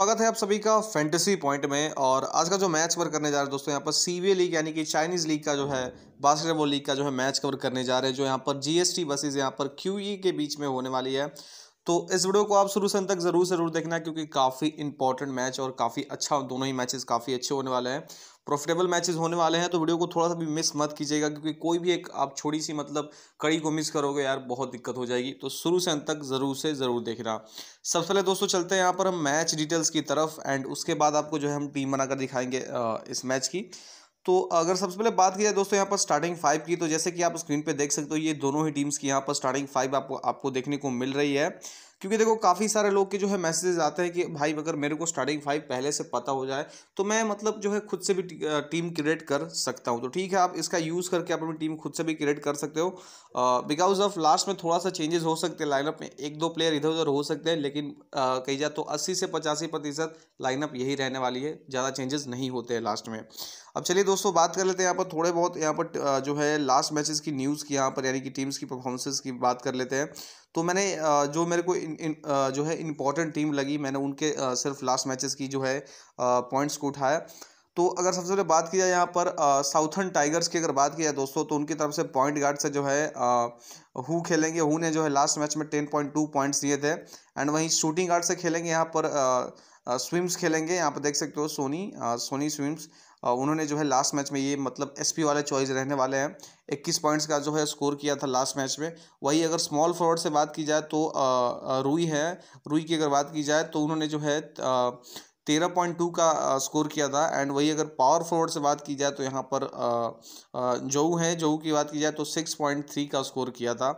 स्वागत है आप सभी का फैंटेसी पॉइंट में और आज का जो मैच कवर करने जा रहे हैं दोस्तों यहाँ पर सीवीए लीग यानी कि चाइनीज़ लीग का जो है बास्केटबॉल लीग का जो है मैच कवर करने जा रहे हैं जो यहाँ पर जीएसटी बसेज यहाँ पर क्यूई e के बीच में होने वाली है तो इस वीडियो को आप शुरू से अंत तक ज़रूर ज़रूर देखना क्योंकि काफ़ी इंपॉर्टेंट मैच और काफ़ी अच्छा दोनों ही मैचेस काफ़ी अच्छे होने वाले हैं प्रॉफिटेबल मैचेस होने वाले हैं तो वीडियो को थोड़ा सा भी मिस मत कीजिएगा क्योंकि कोई भी एक आप छोटी सी मतलब कड़ी को मिस करोगे यार बहुत दिक्कत हो जाएगी तो शुरू से अंत तक ज़रूर से ज़रूर देखना सबसे पहले दोस्तों चलते हैं यहाँ पर हम मैच डिटेल्स की तरफ एंड उसके बाद आपको जो है हम टीम बनाकर दिखाएंगे इस मैच की तो अगर सबसे पहले बात की जाए दोस्तों यहाँ पर स्टार्टिंग फाइव की तो जैसे कि आप स्क्रीन पे देख सकते हो ये दोनों ही टीम्स की यहाँ पर स्टार्टिंग फाइव आपको आपको देखने को मिल रही है क्योंकि देखो काफ़ी सारे लोग के जो है मैसेजेस आते हैं कि भाई अगर मेरे को स्टार्टिंग फाइव पहले से पता हो जाए तो मैं मतलब जो है खुद से भी टीम क्रिएट कर सकता हूँ तो ठीक है आप इसका यूज़ करके आप अपनी टीम खुद से भी क्रिएट कर सकते हो बिकॉज ऑफ लास्ट में थोड़ा सा चेंजेस हो सकते हैं लाइनअप में एक दो प्लेयर इधर उधर हो सकते हैं लेकिन कही जाए तो अस्सी से पचासी प्रतिशत लाइनअप यही रहने वाली है ज़्यादा चेंजेस नहीं होते हैं लास्ट में अब चलिए दोस्तों बात कर लेते हैं यहाँ पर थोड़े बहुत यहाँ पर जो है लास्ट मैचेस की न्यूज़ की यहाँ पर यानी कि टीम्स की परफॉर्मेंसेस की बात कर लेते हैं तो मैंने जो मेरे को इन, इन, जो है इम्पोर्टेंट टीम लगी मैंने उनके सिर्फ लास्ट मैचेस की जो है पॉइंट्स को उठाया तो अगर सबसे पहले बात की जाए यहाँ पर साउथर्न टाइगर्स की अगर बात की जाए दोस्तों तो उनकी तरफ से पॉइंट गार्ड से जो है हु खेलेंगे हु ने जो है लास्ट मैच में टेन पॉइंट टू पॉइंट्स दिए थे एंड वहीं शूटिंग गार्ड से खेलेंगे यहाँ पर आ, स्विम्स खेलेंगे यहाँ पर देख सकते हो सोनी आ, सोनी स्विम्स उन्होंने जो है लास्ट मैच में ये मतलब एसपी वाले चॉइस रहने वाले हैं 21 पॉइंट्स का जो है स्कोर किया था लास्ट मैच में वही अगर स्मॉल फॉरवर्ड से बात की जाए तो रूई है रूई की अगर बात की जाए तो उन्होंने जो है तेरह पॉइंट टू का स्कोर किया था एंड वही अगर पावर फॉरवर्ड से बात की जाए तो यहाँ पर जऊ है जोऊ की बात की जाए तो सिक्स पॉइंट थ्री का स्कोर किया था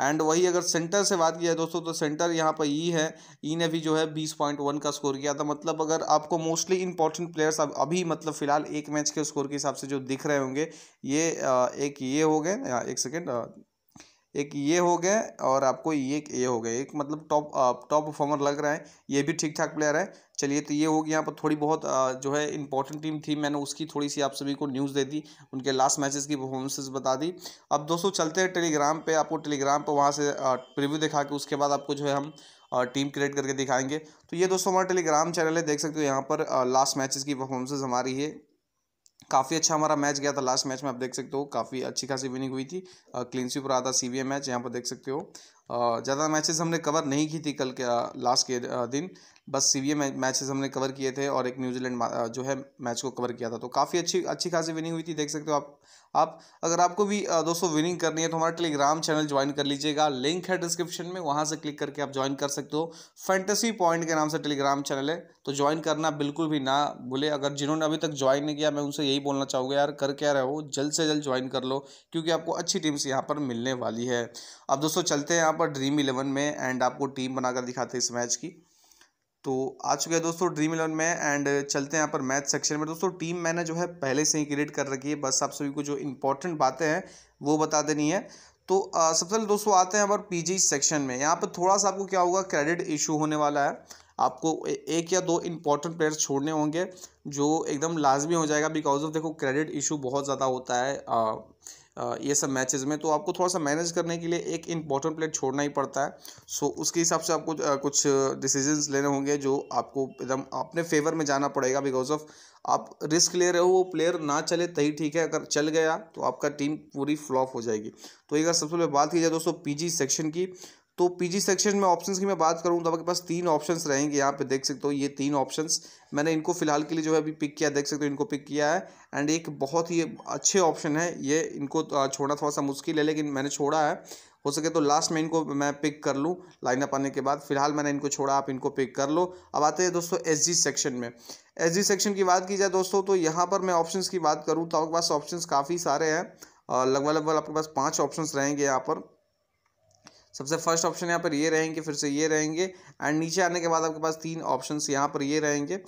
एंड वही अगर सेंटर से बात की जाए दोस्तों तो सेंटर यहाँ पर ई e है ई e ने भी जो है बीस पॉइंट वन का स्कोर किया था मतलब अगर आपको मोस्टली इंपॉर्टेंट प्लेयर्स अब अभी मतलब फिलहाल एक मैच के स्कोर के हिसाब से जो दिख रहे होंगे ये एक ये हो गए एक सेकेंड एक ये हो गया और आपको ये एक ये हो गया एक मतलब टॉप टॉप परफॉर्मर लग रहा है ये भी ठीक ठाक प्लेयर है चलिए तो ये हो गया यहाँ पर थोड़ी बहुत जो है इंपॉर्टेंट टीम थी मैंने उसकी थोड़ी सी आप सभी को न्यूज़ दे दी उनके लास्ट मैचेस की परफॉर्मेंसेस बता दी अब दोस्तों चलते हैं टेलीग्राम पर आपको टेलीग्राम पर वहाँ से प्रिव्यू दिखा के उसके बाद आपको जो है हम और टीम क्रिएट करके दिखाएंगे तो ये दोस्तों हमारा टेलीग्राम चैनल है देख सकते हो यहाँ पर लास्ट मैचेस की परफॉर्मेंसेज हमारी है काफ़ी अच्छा हमारा मैच गया था लास्ट मैच में आप देख सकते हो काफ़ी अच्छी खासी विनिंग हुई थी क्लीन स्वीप रहा था सी मैच यहाँ पर देख सकते हो ज़्यादा मैचेस हमने कवर नहीं की थी कल के लास्ट के दिन बस सी वी मैचेस हमने कवर किए थे और एक न्यूजीलैंड जो है मैच को कवर किया था तो काफ़ी अच्छी अच्छी खासी विनिंग हुई थी देख सकते हो आप आप अगर आपको भी दोस्तों विनिंग करनी है तो हमारा टेलीग्राम चैनल ज्वाइन कर लीजिएगा लिंक है डिस्क्रिप्शन में वहाँ से क्लिक करके आप ज्वाइन कर सकते हो फैंटेसी पॉइंट के नाम से टेलीग्राम चैनल है तो ज्वाइन करना बिल्कुल भी ना भूले अगर जिन्होंने अभी तक ज्वाइन नहीं किया मैं उनसे यही बोलना चाहूँगा यार कर क्या रहे हो जल्द से जल्द ज्वाइन कर लो क्योंकि आपको अच्छी टीम्स यहाँ पर मिलने वाली है अब दोस्तों चलते हैं यहाँ पर ड्रीम इलेवन में एंड आपको टीम बनाकर दिखाते हैं इस मैच की तो आ चुके हैं दोस्तों ड्रीम इलेवन में एंड चलते हैं यहाँ पर मैच सेक्शन में दोस्तों टीम मैंने जो है पहले से ही क्रिएट कर रखी है बस आप सभी को जो इंपॉर्टेंट बातें हैं वो बता देनी है तो सबसे पहले दोस्तों आते हैं हमारे पी सेक्शन में यहाँ पर थोड़ा सा आपको क्या होगा क्रेडिट इशू होने वाला है आपको एक या दो इंपॉर्टेंट प्लेयर्स छोड़ने होंगे जो एकदम लाजमी हो जाएगा बिकॉज ऑफ देखो क्रेडिट इशू बहुत ज़्यादा होता है ये सब मैचेस में तो आपको थोड़ा सा मैनेज करने के लिए एक इंपॉर्टेंट प्लेयर छोड़ना ही पड़ता है सो उसके हिसाब से आपको कुछ डिसीजंस लेने होंगे जो आपको एकदम अपने फेवर में जाना पड़ेगा बिकॉज ऑफ आप रिस्क ले रहे हो वो प्लेयर ना चले तही ठीक है अगर चल गया तो आपका टीम पूरी फ्लॉप हो जाएगी तो एक सबसे पहले बात की जाए दोस्तों पी सेक्शन की तो पीजी सेक्शन में ऑप्शंस की मैं बात करूँ तो आपके पास तीन ऑप्शंस रहेंगे यहाँ पे देख सकते हो ये तीन ऑप्शंस मैंने इनको फ़िलहाल के लिए जो है अभी पिक किया देख सकते हो इनको पिक किया है एंड एक बहुत ही अच्छे ऑप्शन है ये इनको छोड़ना थोड़ा सा मुश्किल है लेकिन मैंने छोड़ा है हो सके तो लास्ट में इनको मैं पिक कर लूँ लाइनअप आने के बाद फिलहाल मैंने इनको छोड़ा आप इनको पिक कर लो अब आते हैं दोस्तों एस सेक्शन में एस सेक्शन की बात की जाए दोस्तों तो यहाँ पर मैं ऑप्शंस की बात करूँ तो आपके पास ऑप्शन काफ़ी सारे हैं लगभग लगभग आपके पास पाँच ऑप्शन रहेंगे यहाँ पर सबसे फर्स्ट ऑप्शन यहाँ पर ये रहेंगे फिर से ये रहेंगे एंड नीचे आने के बाद आपके पास तीन ऑप्शन यहाँ पर ये रहेंगे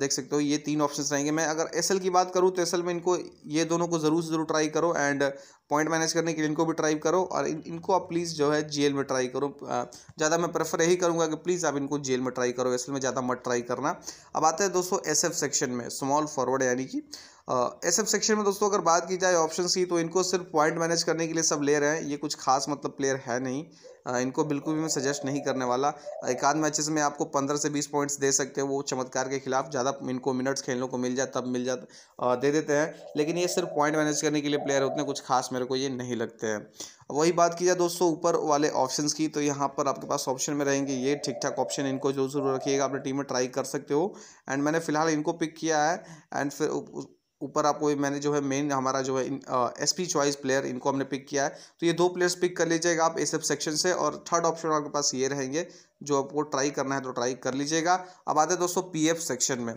देख सकते हो ये तीन ऑप्शंस रहेंगे मैं अगर एस की बात करूँ तो एस में इनको ये दोनों को ज़रूर ज़रूर ट्राई करो एंड पॉइंट मैनेज करने के लिए इनको भी ट्राई करो और इन, इनको आप प्लीज़ जो है जेल में ट्राई करो ज़्यादा मैं प्रेफर यही करूँगा कि प्लीज़ आप इनको जेल में ट्राई करो एस में ज़्यादा मत ट्राई करना अब आते हैं दोस्तों एस सेक्शन में स्मॉल फॉरवर्ड यानी कि एस एफ सेक्शन में दोस्तों अगर बात की जाए ऑप्शन सी तो इनको सिर्फ पॉइंट मैनेज करने के लिए सब ले रहे हैं ये कुछ खास मतलब प्लेयर है नहीं आ, इनको बिल्कुल भी मैं सजेस्ट नहीं करने वाला एक आध मैचेस में आपको पंद्रह से बीस पॉइंट्स दे सकते हैं वो चमत्कार के खिलाफ ज़्यादा इनको मिनट्स खेलने को मिल जाए तब मिल जाए दे देते हैं लेकिन ये सिर्फ पॉइंट मैनेज करने के लिए प्लेयर उतने कुछ खास मेरे को ये नहीं लगते हैं वही बात की जाए दोस्तों ऊपर वाले ऑप्शंस की तो यहाँ पर आपके पास ऑप्शन में रहेंगे ये ठीक ठाक ऑप्शन इनको जो जरूर रखिएगा अपनी टीम में ट्राई कर सकते हो एंड मैंने फिलहाल इनको पिक किया है एंड फिर ऊपर आपको मैंने जो है मेन हमारा जो है एस पी चॉइस प्लेयर इनको हमने पिक किया है तो ये दो प्लेयर्स पिक कर लीजिएगा आप एस एफ सेक्शन से और थर्ड ऑप्शन आपके पास ये रहेंगे जो आपको ट्राई करना है तो ट्राई कर लीजिएगा अब आते हैं दोस्तों पीएफ सेक्शन में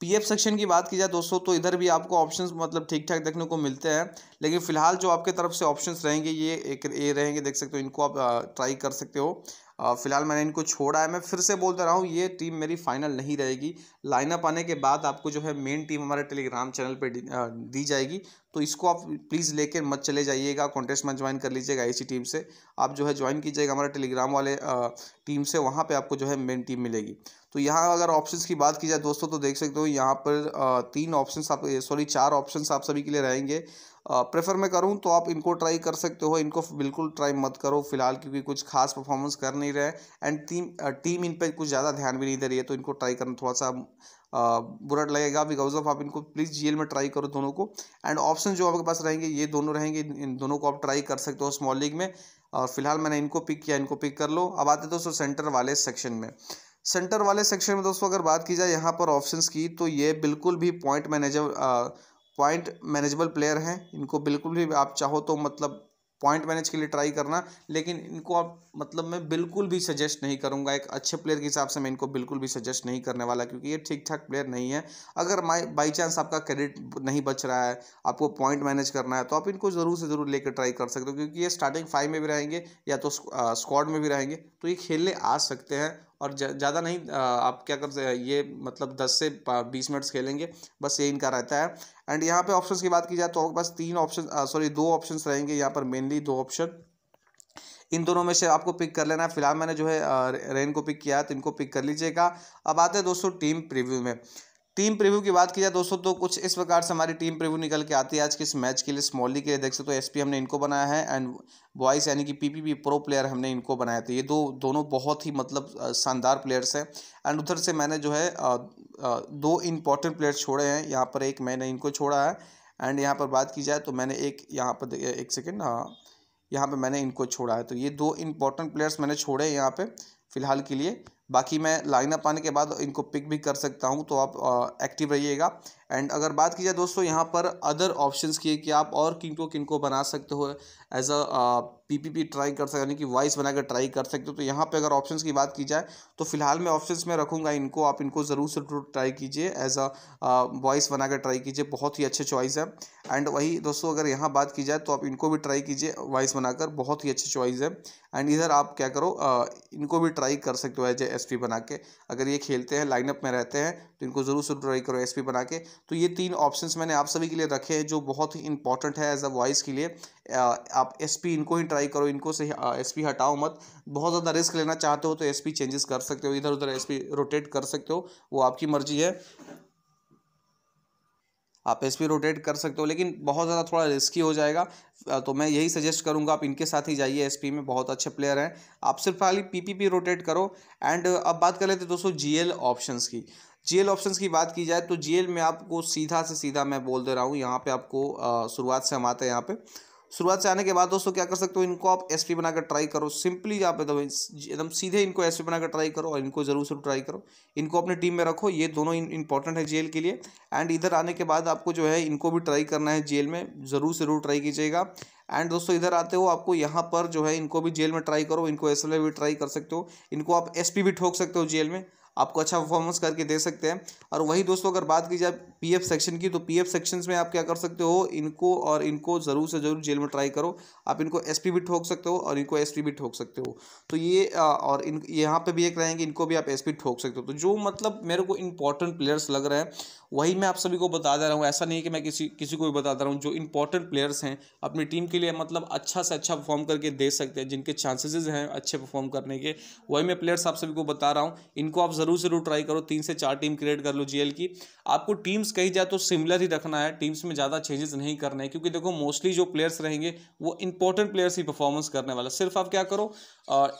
पीएफ सेक्शन की बात की जाए दोस्तों तो इधर भी आपको ऑप्शंस मतलब ठीक ठाक देखने को मिलते हैं लेकिन फिलहाल जो आपके तरफ से ऑप्शंस रहेंगे ये एक ए रहेंगे देख सकते हो इनको आप ट्राई कर सकते हो फ़िलहाल मैंने इनको छोड़ा है मैं फिर से बोलता रहा हूँ ये टीम मेरी फाइनल नहीं रहेगी लाइनअप आने के बाद आपको जो है मेन टीम हमारे टेलीग्राम चैनल पे दी जाएगी तो इसको आप प्लीज़ लेके मत चले जाइएगा कॉन्टेस्ट में ज्वाइन कर लीजिएगा इसी टीम से आप जो है ज्वाइन कीजिएगा हमारे टेलीग्राम वाले टीम से वहाँ पर आपको जो है मेन टीम मिलेगी तो यहाँ अगर ऑप्शंस की बात की जाए दोस्तों तो देख सकते हो यहाँ पर तीन ऑप्शंस आप सॉरी चार ऑप्शंस आप सभी के लिए रहेंगे प्रेफर मैं करूँ तो आप इनको ट्राई कर सकते हो इनको बिल्कुल ट्राई मत करो फिलहाल क्योंकि कुछ खास परफॉर्मेंस कर नहीं रहे एंड टीम टीम इन पर कुछ ज़्यादा ध्यान भी नहीं दे रही है तो इनको ट्राई करना थोड़ा सा बुरा लगेगा बिकॉज ऑफ आप इनको प्लीज़ जीएल में ट्राई करो दोनों को एंड ऑप्शन जो आपके पास रहेंगे ये दोनों रहेंगे इन दोनों को आप ट्राई कर सकते हो स्मॉल लीग में और फिलहाल मैंने इनको पिक किया इनको पिक कर लो अब आते दोस्तों सेंटर वाले सेक्शन में सेंटर वाले सेक्शन में दोस्तों अगर बात की जाए यहाँ पर ऑप्शंस की तो ये बिल्कुल भी point manager point manageable player हैं इनको बिल्कुल भी आप चाहो तो मतलब पॉइंट मैनेज के लिए ट्राई करना लेकिन इनको आप मतलब मैं बिल्कुल भी सजेस्ट नहीं करूंगा एक अच्छे प्लेयर के हिसाब से मैं इनको बिल्कुल भी सजेस्ट नहीं करने वाला क्योंकि ये ठीक ठाक प्लेयर नहीं है अगर माई बाई चांस आपका क्रेडिट नहीं बच रहा है आपको पॉइंट मैनेज करना है तो आप इनको ज़रूर से ज़रूर लेकर ट्राई कर सकते हो क्योंकि ये स्टार्टिंग फाइव में भी रहेंगे या तो स्क्वाड में भी रहेंगे तो ये खेलने आ सकते हैं और ज़्यादा नहीं आप क्या कर ये मतलब दस से बीस मिनट्स खेलेंगे बस ये इनका रहता है एंड यहाँ पे ऑप्शंस की बात की जाए तो बस तीन ऑप्शन सॉरी दो ऑप्शंस रहेंगे यहाँ पर मेनली दो ऑप्शन इन दोनों में से आपको पिक कर लेना है फिलहाल मैंने जो है रेन को पिक किया है तो इनको पिक कर लीजिएगा अब आते हैं दोस्तों टीम प्रीव्यू में टीम प्रीव्यू की बात की जाए दोस्तों तो कुछ इस प्रकार से हमारी टीम प्रीव्यू निकल के आती है आज के इस मैच के लिए स्मॉली के लिए देख सकते हो तो एसपी हमने इनको बनाया है एंड बॉयस यानी कि पीपीपी प्रो प्लेयर हमने इनको बनाया था तो ये दो दोनों बहुत ही मतलब शानदार प्लेयर्स हैं एंड उधर से मैंने जो है दो इम्पॉर्टेंट प्लेयर छोड़े हैं यहाँ पर एक मैंने इनको छोड़ा है एंड यहाँ पर बात की जाए तो मैंने एक यहाँ पर एक सेकेंड हाँ, यहाँ पर मैंने इनको छोड़ा है तो ये दो इम्पॉर्टेंट प्लेयर्स मैंने छोड़े हैं यहाँ पर फ़िलहाल के लिए बाकी मैं लाइन आने के बाद इनको पिक भी कर सकता हूँ तो आप एक्टिव रहिएगा एंड अगर बात की जाए दोस्तों यहाँ पर अदर ऑप्शंस की है कि आप और किन को किन को बना सकते हो एज अ पीपीपी ट्राई कर सकते हो यानी कि वॉइस बनाकर ट्राई कर सकते हो तो यहाँ पे अगर ऑप्शंस की बात की जाए तो फिलहाल मैं ऑप्शंस में रखूँगा इनको आप इनको ज़रूर से जरूर ट्राई कीजिए एज अ वॉइस बनाकर ट्राई कीजिए बहुत ही अच्छे चॉइस है एंड वही दोस्तों अगर यहाँ बात की जाए तो आप इनको भी ट्राई कीजिए वॉइस बनाकर बहुत ही अच्छे चॉइस है एंड इधर आप क्या करो आ, इनको भी ट्राई कर सकते हो एज ए एस बना के अगर ये खेलते हैं लाइनअप में रहते हैं तो इनको ज़रूर से ट्राई करो एस बना के तो ये तीन ऑप्शंस मैंने आप सभी के लिए रखे हैं जो बहुत ही इंपॉर्टेंट है एज अ वॉइस के लिए आप एसपी इनको ही ट्राई करो इनको से एसपी हटाओ मत बहुत ज़्यादा रिस्क लेना चाहते हो तो एसपी चेंजेस कर सकते हो इधर उधर एसपी रोटेट कर सकते हो वो आपकी मर्जी है आप एस पी रोटेट कर सकते हो लेकिन बहुत ज़्यादा थोड़ा रिस्की हो जाएगा तो मैं यही सजेस्ट करूंगा आप इनके साथ ही जाइए एस पी में बहुत अच्छे प्लेयर हैं आप सिर्फ खाली पी पी रोटेट करो एंड अब बात कर लेते हैं दोस्तों जीएल ऑप्शंस की जीएल ऑप्शंस की बात की जाए तो जीएल में आपको सीधा से सीधा मैं बोल दे रहा हूँ यहाँ पे आपको शुरुआत से हम आते हैं यहाँ पे शुरुआत से आने के बाद दोस्तों क्या कर सकते हो इनको आप एस पी बनाकर ट्राई करो सिंपली आप एकदम एकदम सीधे इनको एस पी बनाकर ट्राई करो और इनको जरूर जरूर ट्राई करो इनको अपने टीम में रखो ये दोनों इंपॉर्टेंट है जेल के लिए एंड इधर आने के बाद आपको जो है इनको भी ट्राई करना है जेल में ज़रूर ज़रूर ट्राई कीजिएगा एंड दोस्तों इधर आते हो आपको यहाँ पर जो है इनको भी जेल में ट्राई करो इनको एस भी ट्राई कर सकते हो इनको आप एस भी ठोक सकते हो जेल में आपको अच्छा परफॉर्मेंस करके दे सकते हैं और वही दोस्तों अगर बात की जाए पीएफ सेक्शन की तो पीएफ सेक्शंस में आप क्या कर सकते हो इनको और इनको ज़रूर से ज़रूर जेल में ट्राई करो आप इनको एस भी ठोक सकते हो और इनको एस भी ठोक सकते हो तो ये और इन यहाँ पर भी एक रहेंगे इनको भी आप एस ठोक सकते हो तो जो मतलब मेरे को इंपॉर्टेंट प्लेयर्स लग रहे हैं वही मैं आप सभी को बता दे रहा हूँ ऐसा नहीं कि मैं किसी किसी को भी बता दे रहा हूँ जो इंपॉर्टेंट प्लेयर्स हैं अपनी टीम के लिए मतलब अच्छा से अच्छा परफॉर्म करके दे सकते हैं जिनके चांसेज हैं अच्छे परफॉर्म करने के वही मैं प्लेयर्स आप सभी को बता रहा हूँ इनको आप ज़रूर ज़रूर ट्राई करो तीन से चार टीम क्रिएट कर लो जी की आपको टीम्स कही जाए तो सिमिलर ही रखना है टीम्स में ज़्यादा चेंजेस नहीं करना है क्योंकि देखो मोस्टली जो प्लेयर्स रहेंगे वो इंपॉर्टेंट प्लेयर्स ही परफॉर्मेंस करने वाला सिर्फ आप क्या करो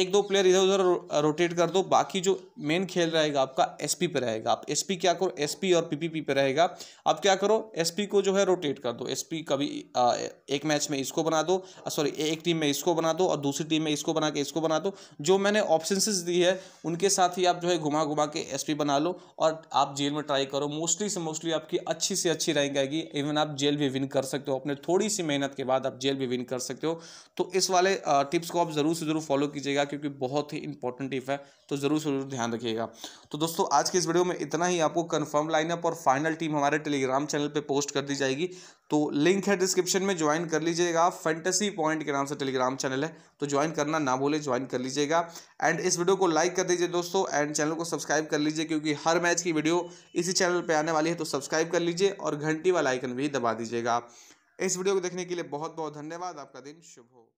एक दो प्लेयर इधर उधर रोटेट कर दो बाकी जो मेन खेल रहेगा आपका एस पे रहेगा आप एस क्या करो एस और पीपी पी पे रहेगा अब क्या करो एसपी को जो है रोटेट कर दो एसपी कभी आ, एक मैच में इसको बना दो सॉरी एक टीम में इसको बना दो और दूसरी टीम में इसको बना के इसको बना दो जो मैंने ऑप्शंसेस दी है उनके साथ ही आप जो है घुमा घुमा के एसपी बना लो और आप जेल में ट्राई करो मोस्टली से मोस्टली आपकी अच्छी से अच्छी रैंक आएगी इवन आप जेल भी विन कर सकते हो अपने थोड़ी सी मेहनत के बाद आप जेल भी विन कर सकते हो तो इस वाले टिप्स को आप ज़रूर से ज़रूर फॉलो कीजिएगा क्योंकि बहुत ही इंपॉर्टेंट टिप है तो ज़रूर से ज़रूर ध्यान रखिएगा तो दोस्तों आज के इस वीडियो में इतना ही आपको कंफर्म लाइनअप और फाइनल टीम हमारे टेलीग्राम चैनल पे पोस्ट कर दी जाएगी तो लिंक है डिस्क्रिप्शन में ज्वाइन कर लीजिएगा फैंटेसी पॉइंट के नाम से टेलीग्राम चैनल है तो ज्वाइन करना ना भूले ज्वाइन कर लीजिएगा एंड इस वीडियो को लाइक कर दीजिए दोस्तों एंड चैनल को सब्सक्राइब कर लीजिए क्योंकि हर मैच की वीडियो इसी चैनल पर आने वाली है तो सब्सक्राइब कर लीजिए और घंटी वाला आइकन भी दबा दीजिएगा इस वीडियो को देखने के लिए बहुत बहुत धन्यवाद आपका दिन शुभ हो